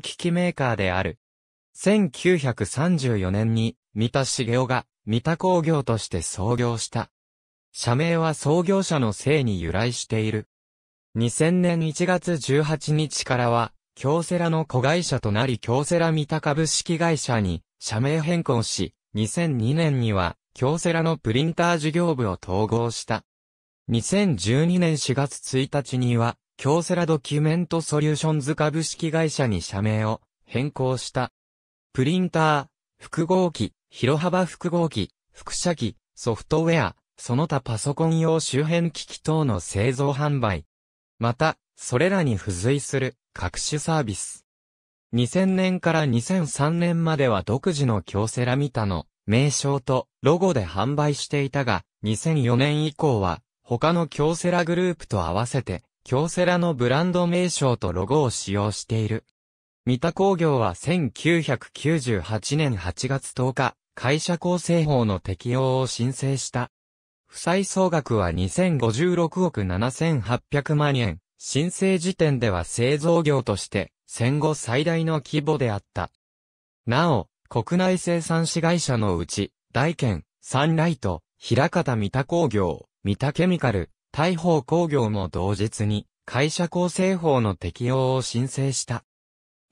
機器メーカーである。1934年に、三田茂雄が、三田工業として創業した。社名は創業者の姓に由来している。2000年1月18日からは、京セラの子会社となり京セラ三田株式会社に社名変更し、2002年には京セラのプリンター事業部を統合した。2012年4月1日には、京セラドキュメントソリューションズ株式会社に社名を変更した。プリンター、複合機、広幅複合機、複写機、ソフトウェア、その他パソコン用周辺機器等の製造販売。また、それらに付随する各種サービス。2000年から2003年までは独自の京セラミタの名称とロゴで販売していたが、2004年以降は他の京セラグループと合わせて京セラのブランド名称とロゴを使用している。三田工業は1998年8月10日、会社構成法の適用を申請した。負債総額は2056億7800万円。申請時点では製造業として戦後最大の規模であった。なお、国内生産子会社のうち、大研、サンライト、平方三田工業、三田ケミカル、大砲工業も同日に会社構成法の適用を申請した。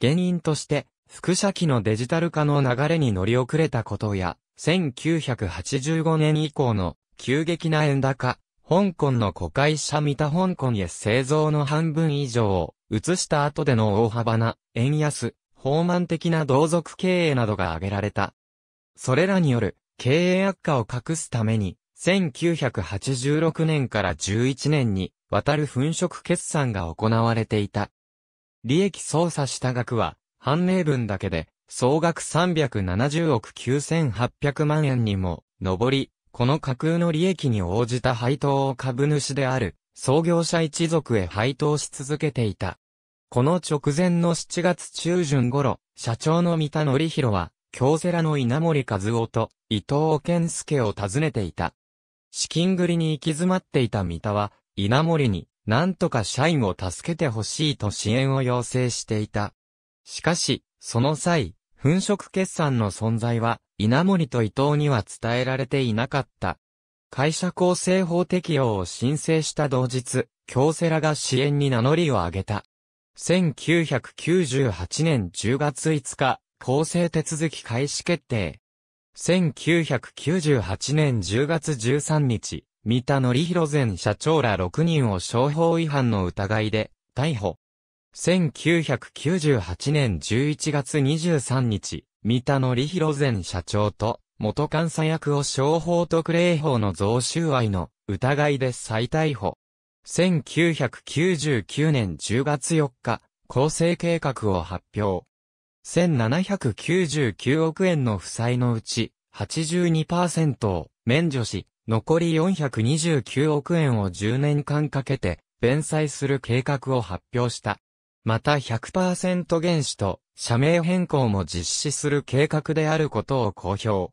原因として、副社機のデジタル化の流れに乗り遅れたことや、1985年以降の急激な円高、香港の古会社三田香港へ製造の半分以上を移した後での大幅な円安、放慢的な同族経営などが挙げられた。それらによる経営悪化を隠すために1986年から11年にわたる粉飾決算が行われていた。利益操作した額は、判明分だけで、総額370億9800万円にも、上り、この架空の利益に応じた配当を株主である、創業者一族へ配当し続けていた。この直前の7月中旬頃、社長の三田則弘は、京セラの稲森和夫と伊藤健介を訪ねていた。資金繰りに行き詰まっていた三田は、稲森に、なんとか社員を助けてほしいと支援を要請していた。しかし、その際、粉飾決算の存在は、稲森と伊藤には伝えられていなかった。会社構成法適用を申請した同日、京セラが支援に名乗りを上げた。1998年10月5日、構成手続き開始決定。1998年10月13日、三田則弘前社長ら6人を商法違反の疑いで逮捕。1998年11月23日、三田則弘前社長と元監査役を商法特例法の贈収賄の疑いで再逮捕。1999年10月4日、構成計画を発表。1799億円の負債のうち82%を免除し、残り429億円を10年間かけて弁済する計画を発表した。また100%原資と社名変更も実施する計画であることを公表。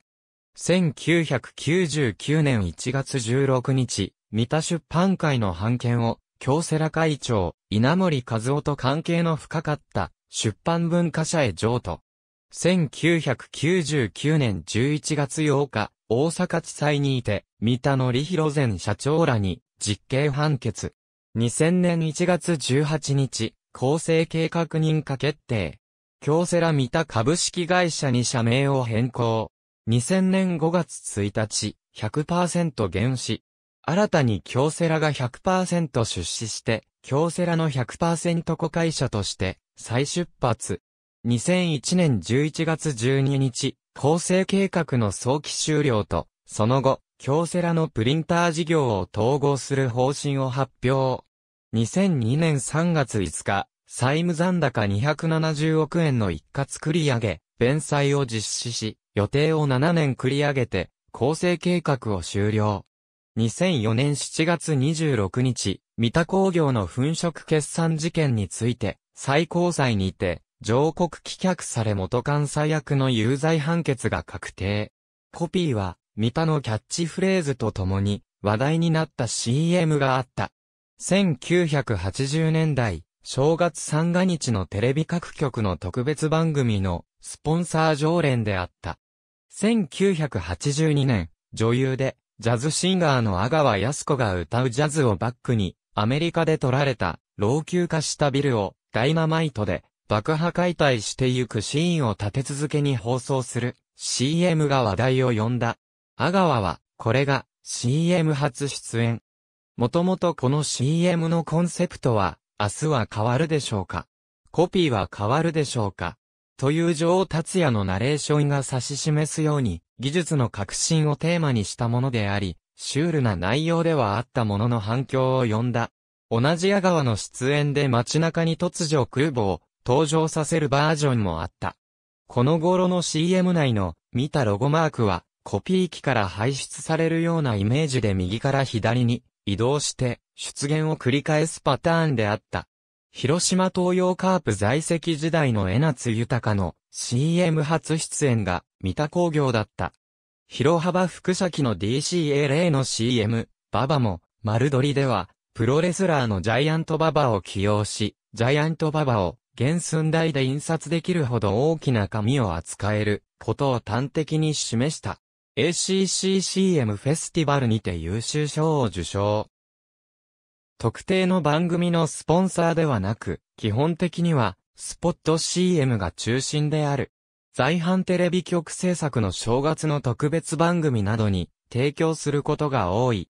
1999年1月16日、三田出版会の判件を、京セラ会長、稲森和夫と関係の深かった、出版文化社へ譲渡。1999年11月8日、大阪地裁にいて、三田のりひろ前社長らに、実刑判決。2000年1月18日、構成計画認可決定。京セラ三田株式会社に社名を変更。2000年5月1日、100%減資。新たに京セラが100%出資して、京セラの100%子会社として、再出発。2001年11月12日、構成計画の早期終了と、その後、京セラのプリンター事業を統合する方針を発表。2002年3月5日、債務残高270億円の一括繰り上げ、弁債を実施し、予定を7年繰り上げて、構成計画を終了。2004年7月26日、三田工業の粉飾決算事件について、最高裁にて、上告棄却され元監査役の有罪判決が確定。コピーは、三田のキャッチフレーズとともに、話題になった CM があった。1980年代、正月三が日のテレビ各局の特別番組のスポンサー常連であった。1982年、女優で、ジャズシンガーの阿川康子が歌うジャズをバックに、アメリカで撮られた、老朽化したビルを、ダイナマイトで爆破解体してゆくシーンを立て続けに放送する CM が話題を呼んだ。阿川はこれが CM 初出演。もともとこの CM のコンセプトは明日は変わるでしょうかコピーは変わるでしょうかという女王達也のナレーションが指し示すように、技術の革新をテーマにしたものであり、シュールな内容ではあったものの反響を呼んだ。同じ矢川の出演で街中に突如空母を登場させるバージョンもあった。この頃の CM 内の見たロゴマークはコピー機から排出されるようなイメージで右から左に移動して出現を繰り返すパターンであった。広島東洋カープ在籍時代の江夏豊の CM 初出演が三田工業だった。広幅副社機の DCA0 の CM、ババも、丸取りでは、プロレスラーのジャイアントババを起用し、ジャイアントババを、原寸大で印刷できるほど大きな紙を扱える、ことを端的に示した。ACCCM フェスティバルにて優秀賞を受賞。特定の番組のスポンサーではなく、基本的には、スポット CM が中心である。在阪テレビ局制作の正月の特別番組などに提供することが多い。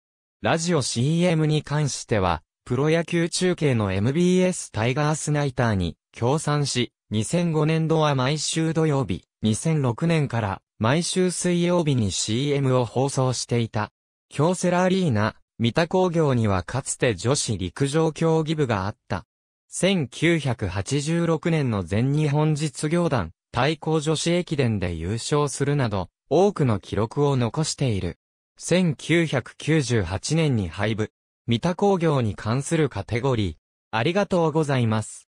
ラジオ CM に関しては、プロ野球中継の MBS タイガースナイターに協賛し、2005年度は毎週土曜日、2006年から毎週水曜日に CM を放送していた。京セラアリーナ、三田工業にはかつて女子陸上競技部があった。1986年の全日本実業団、対抗女子駅伝で優勝するなど、多くの記録を残している。1998年に廃部、三田工業に関するカテゴリー。ありがとうございます。